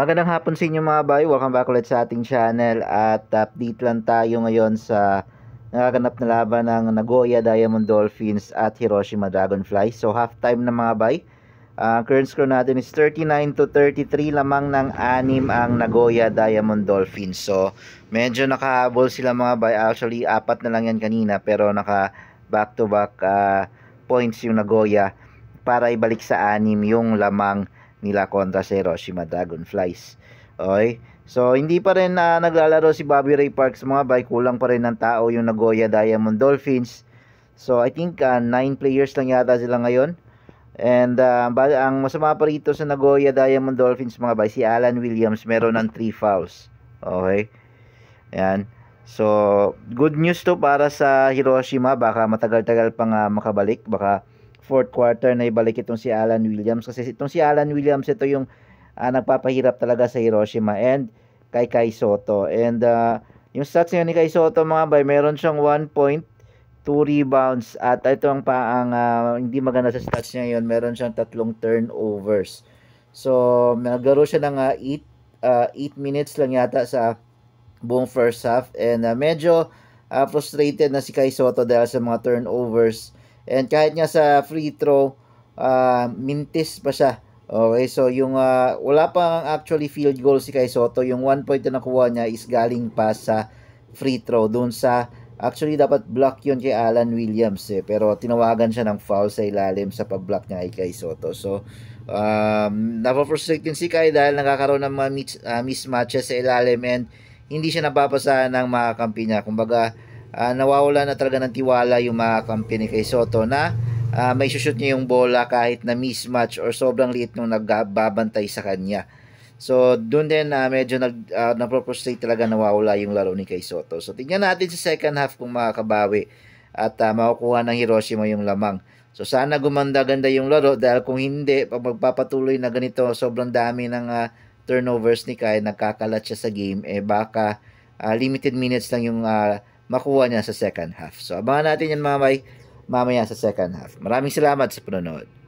Magandang hapon sa inyo mga bayo. Welcome back ulit sa ating channel at update lang tayo ngayon sa nakaganap na laban ng Nagoya Diamond Dolphins at Hiroshima Dragonfly. So halftime na mga bay. Uh, current score natin is 39 to 33 lamang ng anim ang Nagoya Diamond Dolphins. So medyo nakahabol sila mga bay. Actually apat na lang yan kanina pero naka back to back uh, points yung Nagoya para ibalik sa anim yung lamang nila kontra sa Hiroshima Dragonflies. Okay? So, hindi pa rin na uh, naglalaro si Bobby Ray Parks mga bay. Kulang pa rin ng tao yung Nagoya Diamond Dolphins. So, I think 9 uh, ah, players lang yata sila ngayon. And uh, ang masama pa rito sa Nagoya Diamond Dolphins mga bay, si Alan Williams meron ng 3 fouls. Okay? Ayan. So, good news to para sa Hiroshima. Baka matagal-tagal pang uh, makabalik. Baka fourth quarter na ibalik itong si Alan Williams kasi itong si Alan Williams ito yung uh, nagpapahirap talaga sa Hiroshima and kay Kai Soto and uh, yung stats niya ni Kai Soto mga bay meron siyang 1.2 rebounds at ito ang paang uh, ah, hindi maganda sa stats niya yon meron siyang tatlong turnovers so naglaro siya ng 8 uh, 8 uh, minutes lang yata sa buong first half and uh, medyo uh, frustrated na si Kai Soto dahil sa mga turnovers And kahit nga sa free throw, uh, mintis pa siya. Okay, so yung uh, wala pang actually field goal si Kai Soto. Yung one point na nakuha niya is galing pa sa free throw. Doon sa, actually dapat block yon kay Alan Williams eh. Pero tinawagan siya ng foul sa ilalim sa pag-block niya kay Kai Soto. So, um, napaprustrate din si Kai dahil nakakaroon ng mga mis- uh, ah, mismatches sa ilalim and hindi siya napapasahan ng mga kampi niya. Kumbaga, uh, nawawala na talaga ng tiwala yung mga kampi ni kay Soto na uh, may shoot niya yung bola kahit na mismatch or sobrang liit nung nagbabantay sa kanya. So, doon din uh, medyo nag, uh, napropostay talaga nawawala yung laro ni Kay Soto. So, tingnan natin sa second half kung makakabawi at uh, makukuha ng Hiroshima yung lamang. So, sana gumanda-ganda yung laro dahil kung hindi, pag magpapatuloy na ganito, sobrang dami ng uh, turnovers ni Kai, nagkakalat siya sa game, eh baka uh, limited minutes lang yung uh, makuha niya sa second half. So abangan natin yan mamay, mamaya sa second half. Maraming salamat sa panonood.